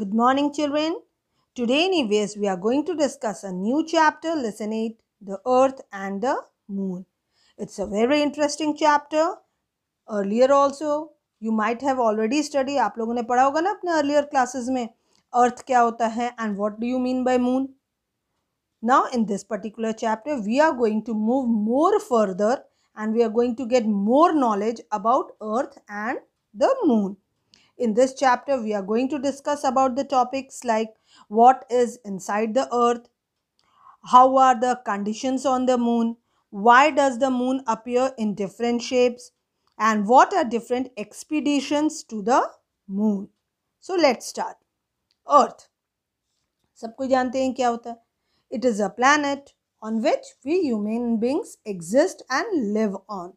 Good morning, children. Today, anyways, we are going to discuss a new chapter, Lesson 8 The Earth and the Moon. It's a very interesting chapter. Earlier, also, you might have already studied earlier classes mein, Earth kya hota hai and what do you mean by moon? Now, in this particular chapter, we are going to move more further and we are going to get more knowledge about Earth and the moon. In this chapter, we are going to discuss about the topics like what is inside the earth, how are the conditions on the moon, why does the moon appear in different shapes, and what are different expeditions to the moon. So let's start. Earth. सबको जानते हैं क्या होता It is a planet on which we human beings exist and live on.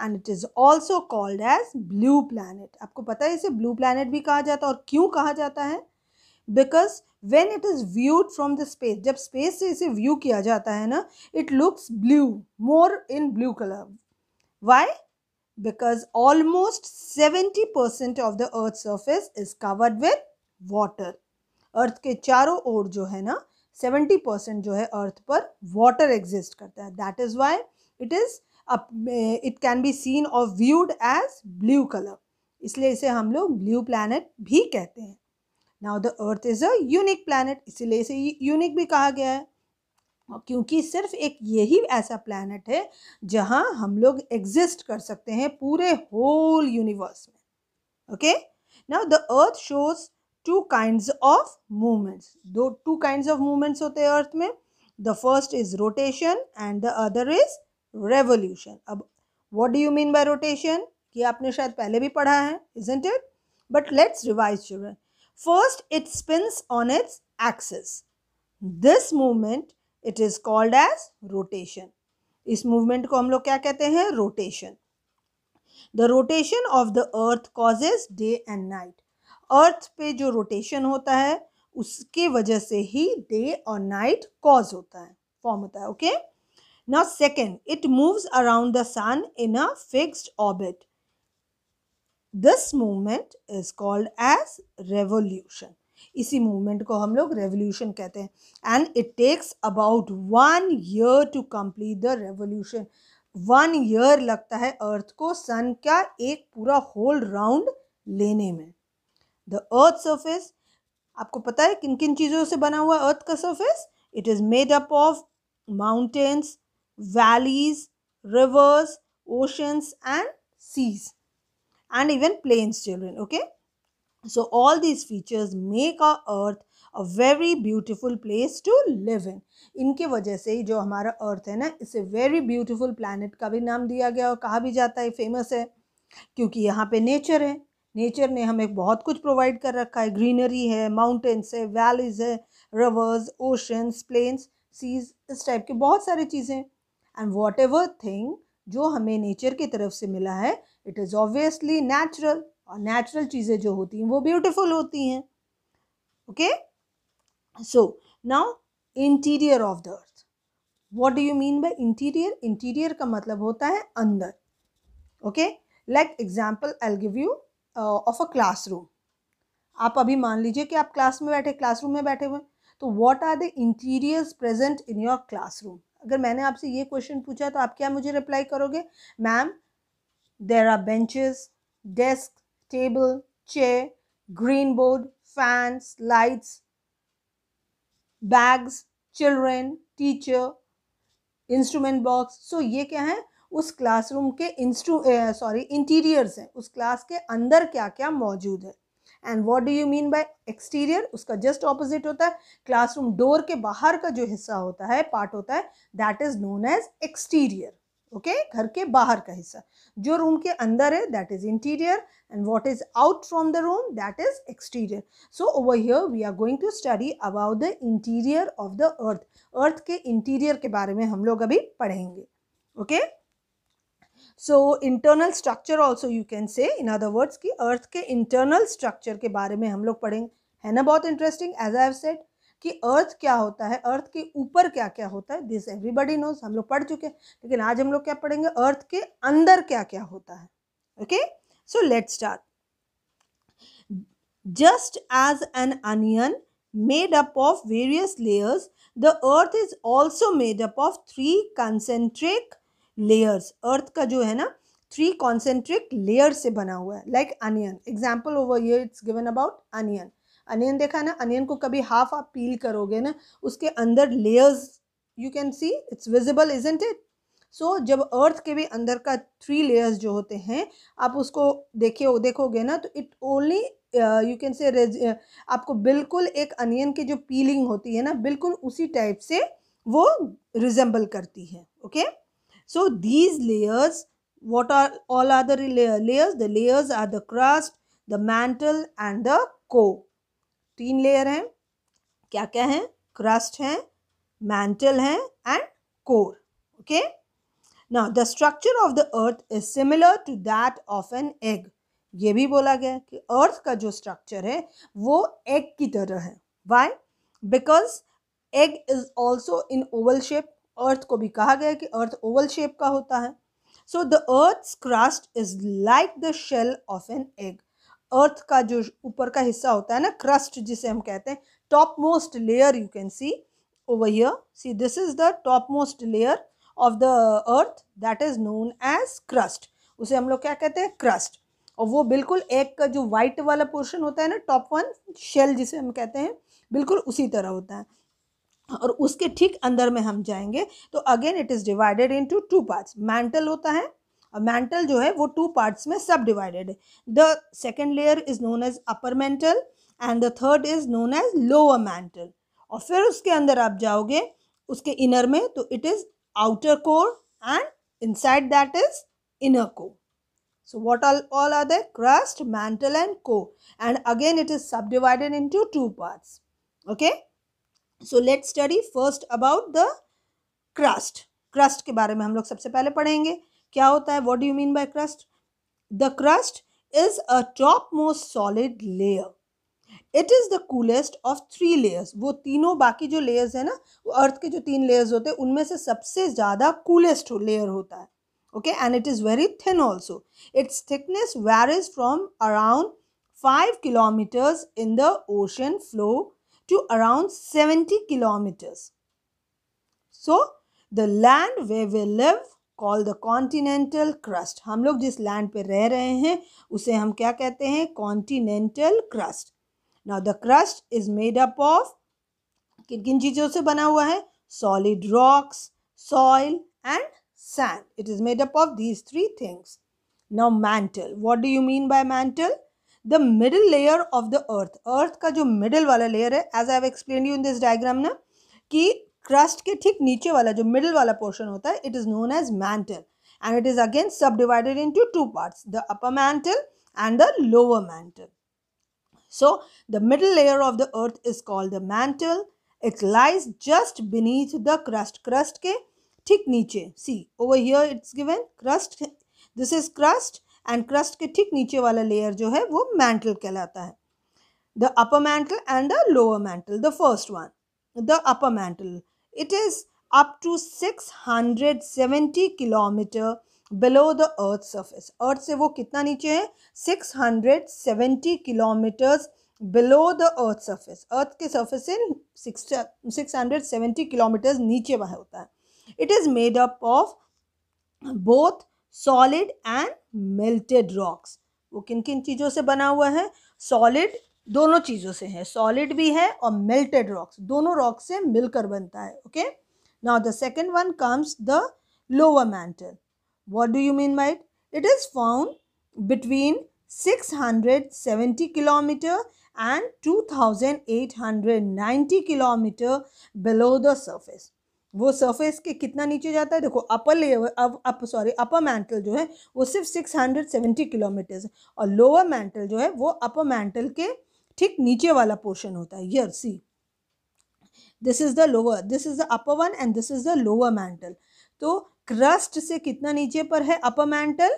And it is also called as blue planet आपको पता है इसे blue planet भी कहा जाता है और क्यों कहा जाता है because when it is viewed from the space जब स्पेस से इसे व्यू किया जाता है ना it looks blue more in blue colour why because almost seventy percent of the earth surface is covered with water earth के चारों ओर जो है ना सेवेंटी परसेंट जो है अर्थ पर वाटर एग्जिस्ट करता है that is why it is it can be seen और व्यूड एज ब्लू कलर इसलिए इसे हम लोग ब्लू प्लानट भी कहते हैं now the earth is a unique planet इसीलिए इसे यूनिक भी कहा गया है क्योंकि सिर्फ एक यही ऐसा प्लानट है जहां हम लोग एग्जिस्ट कर सकते हैं पूरे होल यूनिवर्स में okay now the earth shows two kind of movements दो टू काइंड ऑफ मूवमेंट्स होते हैं अर्थ में the first is rotation and the other is revolution अब what do you mean by rotation ये आपने शायद पहले भी पढ़ा है isn't it but let's revise children first it spins on its axis this movement it is called as rotation इस movement को हम लोग क्या कहते हैं rotation the rotation of the earth causes day and night earth पे जो rotation होता है उसके वजह से ही डे और नाइट कॉज होता है फॉर्म होता है okay okay? Now second, it moves around the sun in a fixed orbit. This movement is called as revolution इसी मूवमेंट को हम लोग रेवोल्यूशन कहते हैं and it takes about one year to complete the revolution one year लगता है अर्थ को सन का एक पूरा होल राउंड लेने में द अर्थ सरफेस आपको पता है किन किन चीज़ों से बना हुआ अर्थ का surface it is made up of mountains valleys, rivers, oceans and seas and even plains children okay so all these features make our earth a very beautiful place to live in इनके वजह से ही जो हमारा अर्थ है ना इसे very beautiful planet का भी नाम दिया गया और कहा भी जाता है फेमस है क्योंकि यहाँ पे नेचर है नेचर ने हमें बहुत कुछ प्रोवाइड कर रखा है ग्रीनरी है माउंटेन्स है वैलीज है रिवर्स ओशंस प्लेन्स सीज इस टाइप के बहुत सारी चीज़ें एंड वॉट एवर थिंग जो हमें नेचर की तरफ से मिला है इट इज़ ऑब्वियसली नेचुरल और नेचुरल चीज़ें जो होती हैं वो ब्यूटिफुल होती हैं okay so now interior of the earth what do you mean by interior interior का मतलब होता है अंदर okay like example I give you of a class room आप अभी मान लीजिए कि आप क्लास में बैठे क्लासरूम में बैठे हुए तो what are the interiors present in your class room अगर मैंने आपसे ये क्वेश्चन पूछा तो आप क्या मुझे रिप्लाई करोगे ma'am there are benches desk table chair green board fans lights bags children teacher instrument box so ये क्या है उस क्लासरूम के इंस्ट्रू सॉरी इंटीरियर्स हैं उस क्लास के अंदर क्या क्या मौजूद है and what do you mean by exterior उसका जस्ट ऑपोजिट होता है क्लासरूम डोर के बाहर का जो हिस्सा होता है पार्ट होता है that is known as exterior okay घर के बाहर का हिस्सा जो रूम के अंदर है that is interior and what is out from the room that is exterior so over here we are going to study about the interior of the earth earth के इंटीरियर के बारे में हम लोग अभी पढ़ेंगे okay okay? So internal structure also you can say in other words कि अर्थ के इंटरनल स्ट्रक्चर के बारे में हम लोग पढ़ेंगे है ना बहुत interesting as I have said कि अर्थ क्या होता है अर्थ के ऊपर क्या क्या होता है दिस एवरीबडी नोज हम लोग पढ़ चुके हैं लेकिन आज हम लोग क्या पढ़ेंगे अर्थ के अंदर क्या क्या होता है okay so let start just as an onion made up of various layers the earth is also made up of three concentrate layers earth का जो है ना थ्री कॉन्सेंट्रिक लेयर से बना हुआ है लाइक अनियन एग्जाम्पल ओवर ये it's given about onion onion देखा ना अनियन को कभी हाफ आप पील करोगे ना उसके अंदर layers you can see it's visible isn't it so जब अर्थ के भी अंदर का थ्री लेयर्स जो होते हैं आप उसको देखे देखोगे ना तो इट ओनली यू कैन से आपको बिल्कुल एक अनियन की जो पीलिंग होती है ना बिल्कुल उसी टाइप से वो रिजेंबल करती है okay okay? so these layers what are all other layer layers the layers are the crust the mantle and the core teen layer hain kya kya hain crust hain mantle hain and core okay now the structure of the earth is similar to that of an egg ye bhi bola gaya ki earth ka jo structure hai wo egg ki tarah hai why because egg is also in oval shape earth को भी कहा गया कि अर्थ Oval shape का होता है so the earth crust is like the shell of an egg earth का जो ऊपर का हिस्सा होता है ना क्रस्ट जिसे हम कहते हैं top most layer you can see over here see this is the top most layer of the earth that is known as crust उसे हम लोग क्या कहते हैं क्रस्ट और वो बिल्कुल एग का जो वाइट वाला पोर्शन होता है ना टॉप वन शेल जिसे हम कहते हैं बिल्कुल उसी तरह होता है और उसके ठीक अंदर में हम जाएंगे तो again it is divided into two parts mantle होता है और मैंटल जो है वो टू पार्ट्स में सब डिवाइडेड है the second layer is known as upper mantle and the third is known as lower mantle और फिर उसके अंदर आप जाओगे उसके इनर में तो it is outer core and inside that is so what So what all, all are there? Crust, mantle and core. And again it is subdivided into two parts. Okay. So let study first about the crust crust के बारे में हम लोग सबसे पहले पढ़ेंगे क्या होता है what do you mean by crust the crust is a top most solid layer it is the coolest of three layers वो तीनों बाकी जो लेयर्स है ना वो अर्थ के जो तीन लेयर्स होते हैं उनमें से सबसे ज़्यादा कूलेस्ट लेयर होता है okay and it is very thin also its thickness where is from around five kilometers in the ocean floor to around 70 kilometers. So, the land where we live call the continental crust हम लोग जिस land पे रह रहे हैं उसे हम क्या कहते हैं continental crust now the crust is made up of किन किन चीज़ों से बना हुआ है solid rocks soil and sand. It is made up of these three things. Now mantle. What do you mean by mantle? The middle layer of the earth earth का जो middle वाला लेयर है as I explain you in this diagram ना कि crust के ठीक नीचे वाला जो मिडिल वाला पोर्शन होता है it is known as mantle and it is again subdivided into two part the upper mantle and the lower mantle so the middle layer of the earth is called the mantle it lies just beneath the crust crust के ठीक नीचे see over here it's given crust this is crust and crust के ठीक नीचे वाला layer जो है वो मैंटल कहलाता है the upper mantle and the lower mantle the first one the upper mantle it is six hundred seventy kilometer below the earth surface earth से वो कितना नीचे है six hundred seventy kilometers below the earth surface earth के surface से seventy kilometers नीचे वह होता है it is made up of both solid and melted rocks वो किन किन चीज़ों से बना हुआ है सॉलिड दोनों चीज़ों से है सॉलिड भी है और मेल्टेड रॉक्स दोनों रॉक्स से मिलकर बनता है okay now the second one comes the lower mantle what do you mean might it is found between six hundred seventy kilometer and two thousand eight hundred ninety kilometer below the surface वो surface के कितना नीचे जाता है देखो upper layer अब up sorry upper mantle जो है वो सिर्फ सेवेंटी किलोमीटर और लोअर मैंटल जो है वो अपर मैंटल के ठीक नीचे वाला पोर्शन होता है यर see this is the lower this is the upper one and this is the lower mantle तो क्रस्ट से कितना नीचे पर है upper mantle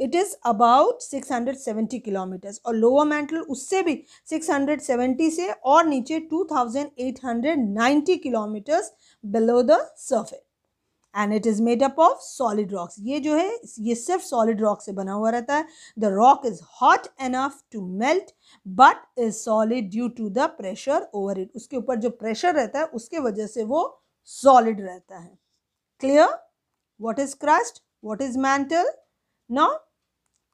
it is about six hundred seventy kilometers और लोअर मैंटल उससे भी सिक्स हंड्रेड सेवेंटी से और नीचे two thousand eight hundred ninety kilometers below the surface and it is made up of solid rocks ये जो है ये सिर्फ सॉलिड रॉक से बना हुआ रहता है the rock is hot enough to melt but is solid due to the pressure over it उसके ऊपर जो प्रेशर रहता है उसके वजह से वो सॉलिड रहता है clear what is crust what is mantle Now,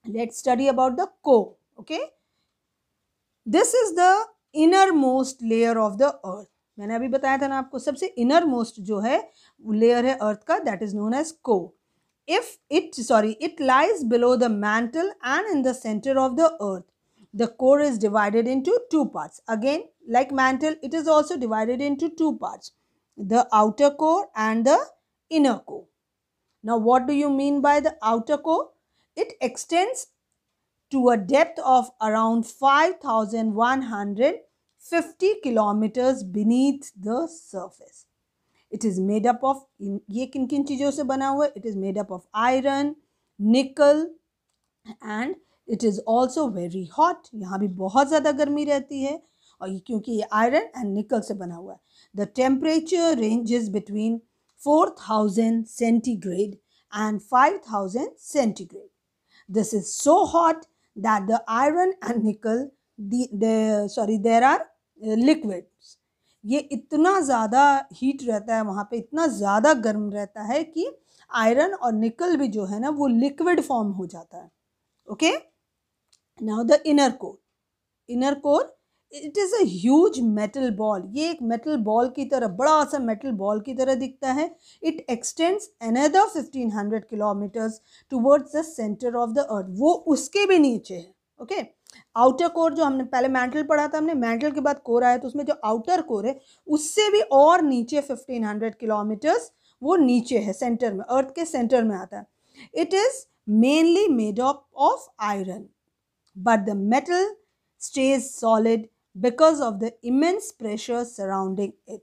let's study about the core. Okay. This is the innermost layer of the Earth. मैंने अभी बताया था ना आपको सबसे इनरमोस्ट जो है लेयर है अर्थ का that is known as core if it sorry it lies below the mantle and in the center of the earth the core is divided into two parts again like mantle it is also divided into two parts the outer core and the inner core now what do you mean by the outer core it extends to a depth of around 5150 kilometers beneath the surface. It is made up of in se bana hua it is made up of iron, nickel and it is also very hot. Yahan bhi bahut zyada garmi rehti hai aur kyunki ye iron and nickel se bana hua The temperature ranges between 4000 centigrade and 5000 centigrade. This is so hot that the iron and nickel, the, the sorry, there are uh, liquids. ये इतना ज़्यादा heat रहता है वहाँ पे इतना ज़्यादा गर्म रहता है कि आयरन और निकल भी जो है ना वो लिक्विड फॉर्म हो जाता है okay now the inner core inner core it is a huge metal ball ये एक मेटल बॉल की तरह बड़ा सा मेटल बॉल की तरह दिखता है it extends another 1500 kilometers towards the center of the earth वो उसके भी नीचे है ओके आउटर कोर जो हमने पहले मैंटल पढ़ा था हमने मैंटल के बाद कोर आया तो उसमें जो आउटर कोर है उससे भी और नीचे हंड्रेड किलोमीटर्स वो नीचे है सेंटर में अर्थ के सेंटर में आता है it is mainly made of iron but the metal stays solid because of the immense pressure surrounding it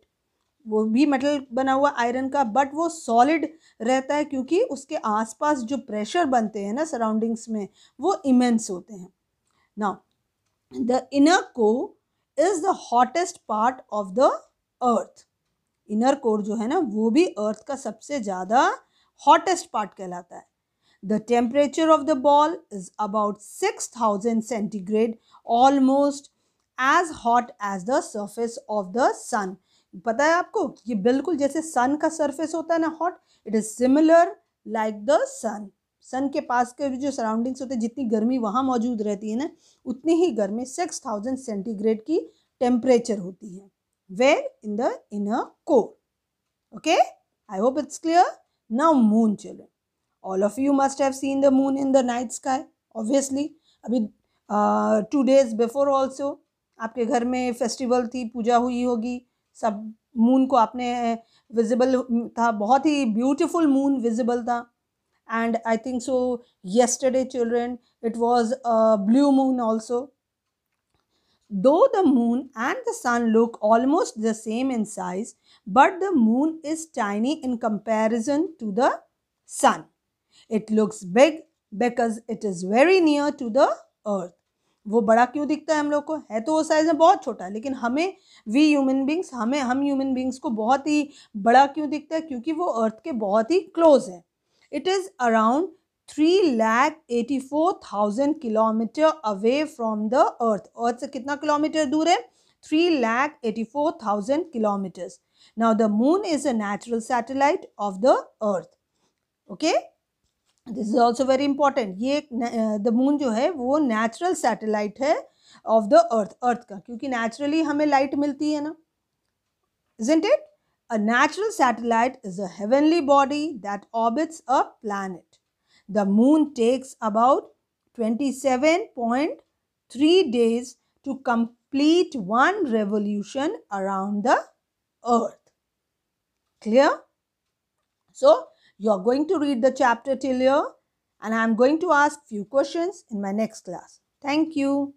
वो भी मेटल बना हुआ आयरन का बट वो सॉलिड रहता है क्योंकि उसके आसपास जो प्रेशर बनते हैं ना सराउंडिंग्स में वो इमेंस होते हैं now the inner core is the hottest part of the earth inner core जो है ना वो भी अर्थ का सबसे ज़्यादा हॉटेस्ट पार्ट कहलाता है the temperature of the ball is about six thousand centigrade almost as hot as the surface of the sun पता है आपको ये बिल्कुल जैसे सन का सरफेस होता है ना hot it is similar like the sun sun के पास के जो सराउंडिंग्स होते हैं जितनी गर्मी वहाँ मौजूद रहती है ना उतनी ही गर्मी सिक्स थाउजेंड सेंटीग्रेड की टेम्परेचर होती है where in the inner core okay I hope it's clear now moon children all of you must have seen the moon in the night sky obviously अभी टू डेज बिफोर ऑल्सो आपके घर में festival थी पूजा हुई होगी सब moon को आपने विजिबल था बहुत ही ब्यूटीफुल मून विजिबल था and I think so yesterday children it was blue moon also though the moon and the sun look almost the same in size but the moon is tiny in comparison to the sun it looks big because it is very near to the earth वो बड़ा क्यों दिखता है हम लोग को है तो वो साइज़ में बहुत छोटा है लेकिन हमें वी ह्यूमन बींग्स हमें हम ह्यूमन बींग्स को बहुत ही बड़ा क्यों दिखता है क्योंकि वो अर्थ के बहुत ही क्लोज है it is around three lakh eighty four thousand kilometer away from the earth earth से कितना किलोमीटर दूर है three lakh eighty four thousand kilometers now the moon is a natural satellite of the earth okay this is also very important ये the moon uh, जो है वो natural satellite है of the earth earth का क्योंकि naturally हमें light मिलती है ना isn't it a natural satellite is heavenly body that orbits a planet the moon takes about twenty seven point three days to complete one revolution around the earth clear so You are going to read the chapter till here and I am going to ask few questions in my next class. Thank you.